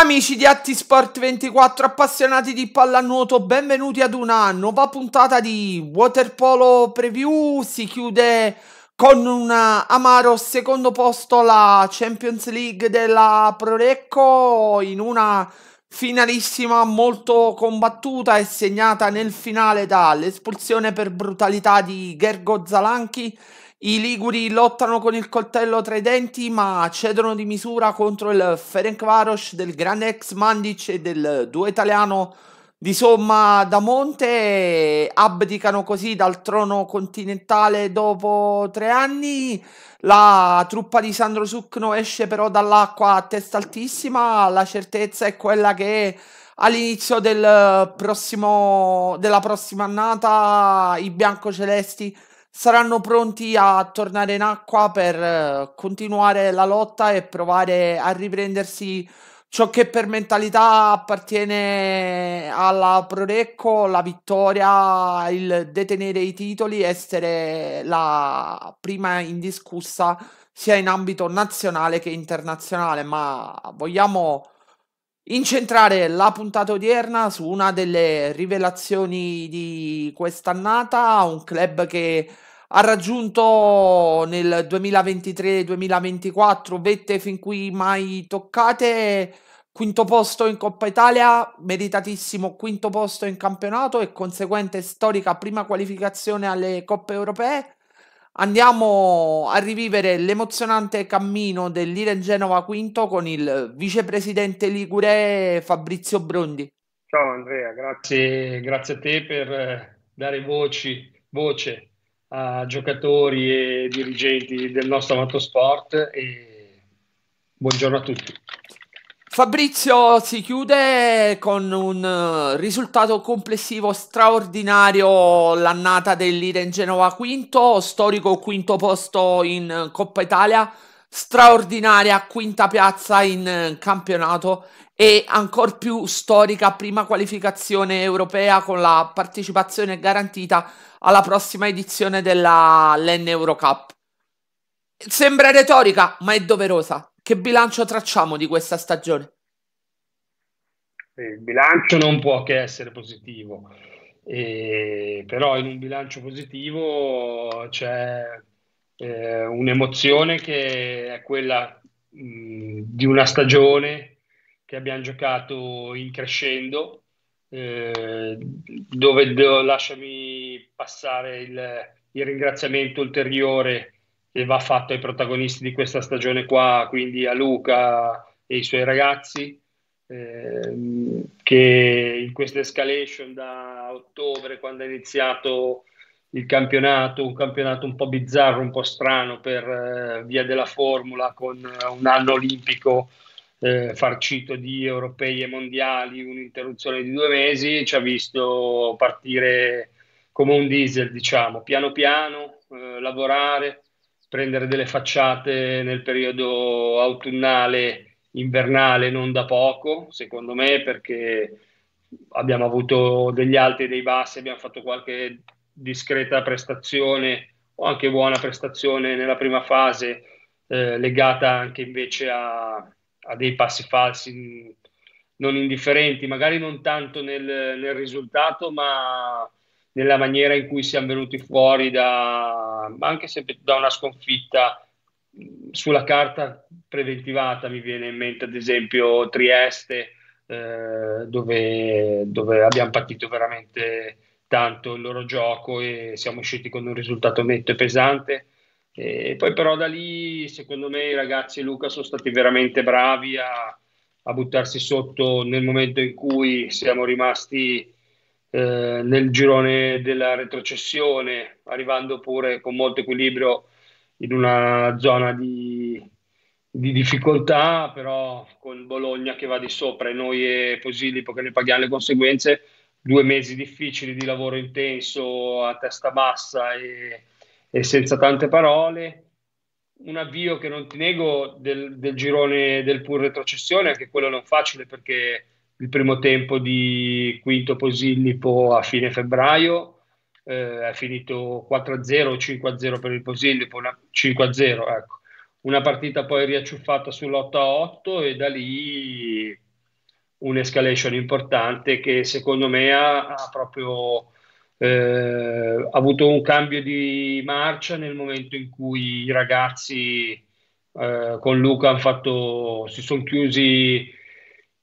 Amici di Atti Sport 24 appassionati di pallanuoto, benvenuti ad una nuova puntata di Waterpolo Preview. Si chiude con un amaro secondo posto la Champions League della Prorecco in una finalissima molto combattuta e segnata nel finale dall'espulsione per brutalità di Gergo Zalanchi. I Liguri lottano con il coltello tra i denti ma cedono di misura contro il Ferencvaros del grande ex Mandic e del duo italiano di somma da Monte abdicano così dal trono continentale dopo tre anni. La truppa di Sandro Sucno esce però dall'acqua a testa altissima. La certezza è quella che all'inizio del prossimo, della prossima annata i biancocelesti saranno pronti a tornare in acqua per continuare la lotta e provare a riprendersi Ciò che per mentalità appartiene alla Prorecco, la vittoria, il detenere i titoli, essere la prima indiscussa sia in ambito nazionale che internazionale, ma vogliamo incentrare la puntata odierna su una delle rivelazioni di quest'annata, un club che ha raggiunto nel 2023-2024 vette fin qui mai toccate. Quinto posto in Coppa Italia, meritatissimo quinto posto in campionato e conseguente storica prima qualificazione alle Coppe Europee. Andiamo a rivivere l'emozionante cammino dell'Ire Genova quinto con il vicepresidente Ligure Fabrizio Brondi. Ciao Andrea, grazie, grazie a te per eh, dare voci, voce a giocatori e dirigenti del nostro amato sport e buongiorno a tutti. Fabrizio si chiude con un eh, risultato complessivo straordinario l'annata dell'Iden Genova quinto, storico quinto posto in eh, Coppa Italia, straordinaria quinta piazza in eh, campionato e ancor più storica prima qualificazione europea con la partecipazione garantita alla prossima edizione della LEN Eurocup. Sembra retorica, ma è doverosa. Che bilancio tracciamo di questa stagione? Il bilancio non può che essere positivo, eh, però in un bilancio positivo c'è eh, un'emozione che è quella mh, di una stagione che abbiamo giocato in crescendo, eh, dove do, lasciami passare il, il, ringraziamento ulteriore che va fatto ai protagonisti di questa stagione qua, quindi a Luca e i suoi ragazzi, eh, che in questa escalation da ottobre, quando è iniziato il campionato, un campionato un po' bizzarro, un po' strano per eh, via della formula, con un anno olimpico eh, farcito di europei e mondiali, un'interruzione di due mesi, ci ha visto partire come un diesel, diciamo, piano piano, eh, lavorare, prendere delle facciate nel periodo autunnale, invernale, non da poco, secondo me, perché abbiamo avuto degli alti e dei bassi, abbiamo fatto qualche discreta prestazione o anche buona prestazione nella prima fase, eh, legata anche invece a, ha dei passi falsi non indifferenti, magari non tanto nel, nel risultato, ma nella maniera in cui siamo venuti fuori da, anche se da una sconfitta sulla carta preventivata, mi viene in mente ad esempio Trieste, eh, dove, dove, abbiamo patito veramente tanto il loro gioco e siamo usciti con un risultato netto e pesante e poi però da lì, secondo me, i ragazzi e Luca sono stati veramente bravi a, a buttarsi sotto nel momento in cui siamo rimasti eh, nel girone della retrocessione, arrivando pure con molto equilibrio in una zona di, di difficoltà, però con Bologna che va di sopra e noi e Posillipo che ne paghiamo le conseguenze, due mesi difficili di lavoro intenso a testa bassa e e senza tante parole. Un avvio che non ti nego del, del girone del pur retrocessione, anche quello non facile perché il primo tempo di Quinto Posillipo a fine febbraio eh, è finito 4-0 5-0 per il Posillipo, 5-0 ecco. Una partita poi riacciuffata sull'8-8 e da lì un'escalation importante che secondo me ha, ha proprio eh, avuto un cambio di marcia nel momento in cui i ragazzi eh, con Luca fatto, si sono chiusi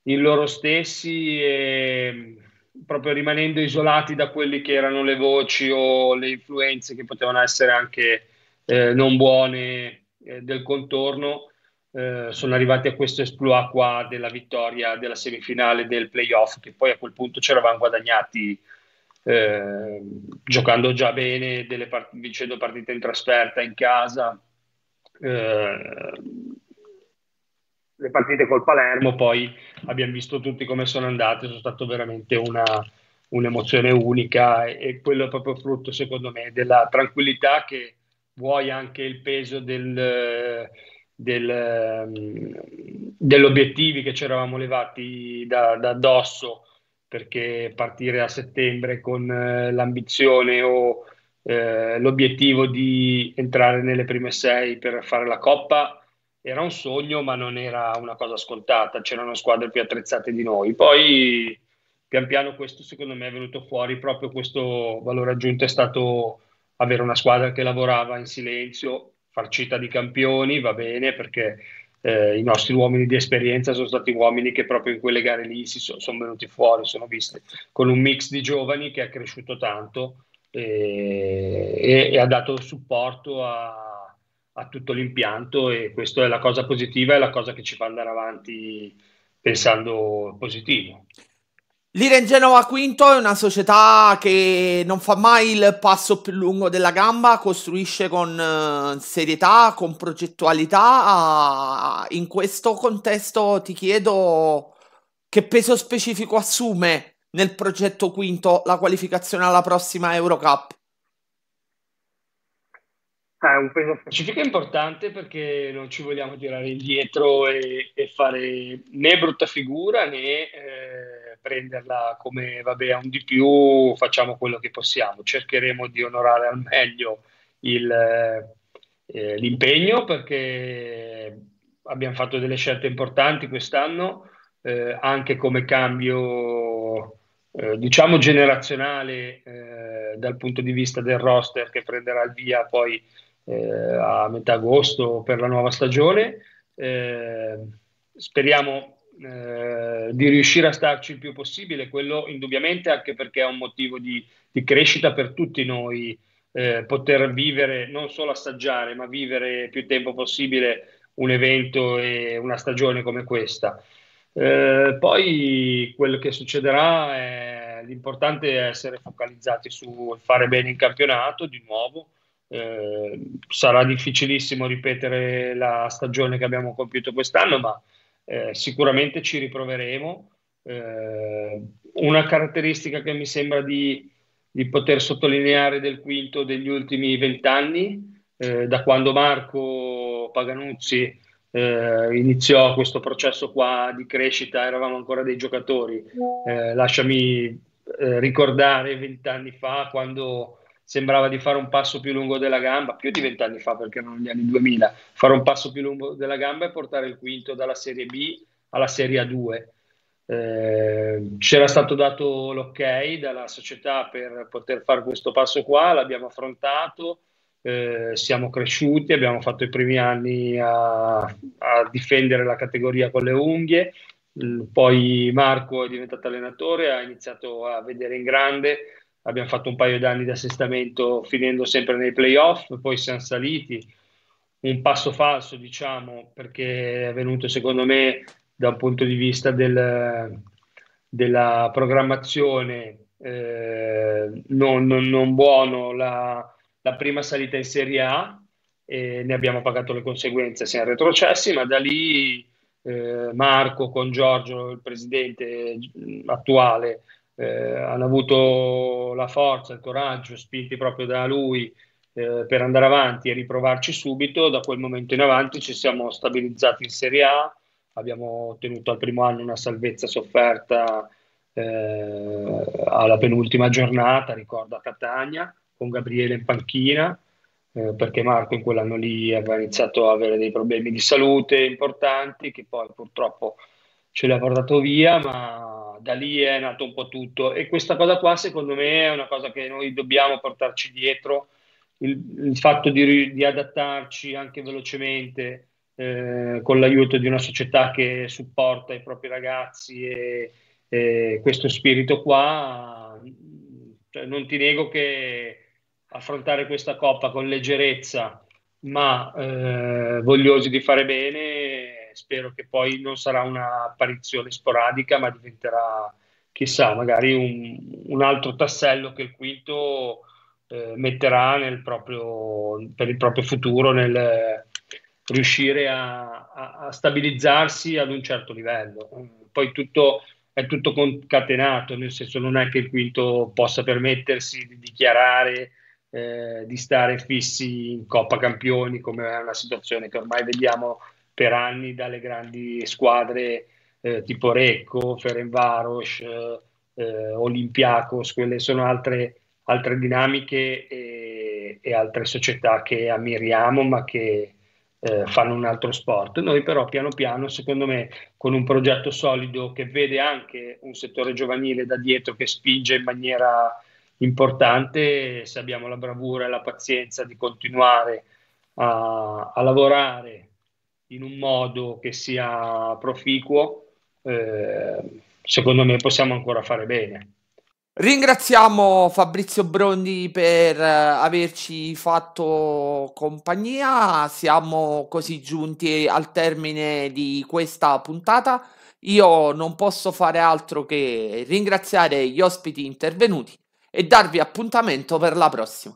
in loro stessi e proprio rimanendo isolati da quelle che erano le voci o le influenze che potevano essere anche eh, non buone eh, del contorno. Eh, sono arrivati a questo esploit qua della vittoria della semifinale del playoff che poi a quel punto ci eravamo guadagnati Ehm, giocando già bene, part- vincendo partite in trasferta in casa, eh, le partite col Palermo, poi abbiamo visto tutti come sono andate, sono stato veramente una, un'emozione unica e, e quello è proprio frutto secondo me della tranquillità che vuoi anche il peso del, del, ehm, degli obiettivi che ci eravamo levati da, da addosso perché partire a settembre con eh, l'ambizione o eh, l'obiettivo di entrare nelle prime sei per fare la Coppa era un sogno, ma non era una cosa scontata, c'erano squadre più attrezzate di noi. Poi pian piano questo secondo me è venuto fuori, proprio questo valore aggiunto è stato avere una squadra che lavorava in silenzio, farcita di campioni, va bene, perché eh, i nostri uomini di esperienza sono stati uomini che proprio in quelle gare lì si so, sono venuti fuori, sono visti con un mix di giovani che ha cresciuto tanto e, e, e ha dato supporto a, a, tutto l'impianto e questa è la cosa positiva, è la cosa che ci fa andare avanti pensando positivo. L'Iren Genova Quinto è una società che non fa mai il passo più lungo della gamba, costruisce con eh, serietà, con progettualità. Ah, in questo contesto ti chiedo che peso specifico assume nel progetto quinto la qualificazione alla prossima Eurocup? Ah, è un peso specifico importante perché non ci vogliamo tirare indietro e, e fare né brutta figura né... Eh prenderla come vabbè, un di più, facciamo quello che possiamo, cercheremo di onorare al meglio il, eh, eh l'impegno perché abbiamo fatto delle scelte importanti quest'anno, eh, anche come cambio eh, diciamo generazionale eh, dal punto di vista del roster che prenderà il via poi eh, a metà agosto per la nuova stagione. speriamo eh, di riuscire a starci il più possibile, quello indubbiamente anche perché è un motivo di, di crescita per tutti noi, eh, poter vivere, non solo assaggiare, ma vivere più tempo possibile un evento e una stagione come questa. Eh, poi quello che succederà è l'importante è essere focalizzati sul fare bene in campionato di nuovo. Eh, sarà difficilissimo ripetere la stagione che abbiamo compiuto quest'anno, ma eh, sicuramente ci riproveremo. Eh, una caratteristica che mi sembra di, di, poter sottolineare del quinto degli ultimi vent'anni, eh, da quando Marco Paganuzzi eh, iniziò questo processo qua di crescita, eravamo ancora dei giocatori. Eh, lasciami ricordare vent'anni fa quando sembrava di fare un passo più lungo della gamba, più di vent'anni fa perché erano gli anni 2000, fare un passo più lungo della gamba e portare il quinto dalla Serie B alla Serie A2. Eh, c'era stato dato l'ok dalla società per poter fare questo passo qua, l'abbiamo affrontato, eh, siamo cresciuti, abbiamo fatto i primi anni a, a difendere la categoria con le unghie, poi Marco è diventato allenatore, ha iniziato a vedere in grande abbiamo fatto un paio d'anni di assestamento finendo sempre nei playoff, poi siamo saliti. Un passo falso, diciamo, perché è venuto secondo me da un punto di vista del, della programmazione eh, non, non, non, buono la, la, prima salita in Serie A e ne abbiamo pagato le conseguenze, siamo retrocessi, ma da lì eh, Marco con Giorgio, il presidente attuale, eh, hanno avuto la forza, il coraggio, spinti proprio da lui eh, per andare avanti e riprovarci subito. Da quel momento in avanti ci siamo stabilizzati in Serie A, abbiamo ottenuto al primo anno una salvezza sofferta eh, alla penultima giornata, ricordo a Catania, con Gabriele in panchina. Eh, perché Marco in quell'anno lì aveva iniziato a avere dei problemi di salute importanti che poi purtroppo ce l'ha portato via, ma da lì è nato un po' tutto. E questa cosa qua, secondo me, è una cosa che noi dobbiamo portarci dietro, il, il fatto di, di, adattarci anche velocemente eh, con l'aiuto di una società che supporta i propri ragazzi e, e questo spirito qua. Cioè, non ti nego che affrontare questa coppa con leggerezza, ma eh, vogliosi di fare bene, spero che poi non sarà un'apparizione sporadica, ma diventerà, chissà, magari un, un altro tassello che il quinto eh, metterà proprio, per il proprio futuro nel riuscire a, a, a, stabilizzarsi ad un certo livello. Poi tutto è tutto concatenato, nel senso non è che il quinto possa permettersi di dichiarare eh, di stare fissi in Coppa Campioni, come è una situazione che ormai vediamo per anni dalle grandi squadre eh, tipo Recco, Ferenvaros, eh, eh, Olympiacos, quelle sono altre, altre dinamiche e, e, altre società che ammiriamo ma che eh, fanno un altro sport. Noi però piano piano, secondo me, con un progetto solido che vede anche un settore giovanile da dietro che spinge in maniera importante, se abbiamo la bravura e la pazienza di continuare a, a lavorare in un modo che sia proficuo, eh, secondo me possiamo ancora fare bene. Ringraziamo Fabrizio Brondi per eh, averci fatto compagnia, siamo così giunti al termine di questa puntata. Io non posso fare altro che ringraziare gli ospiti intervenuti e darvi appuntamento per la prossima.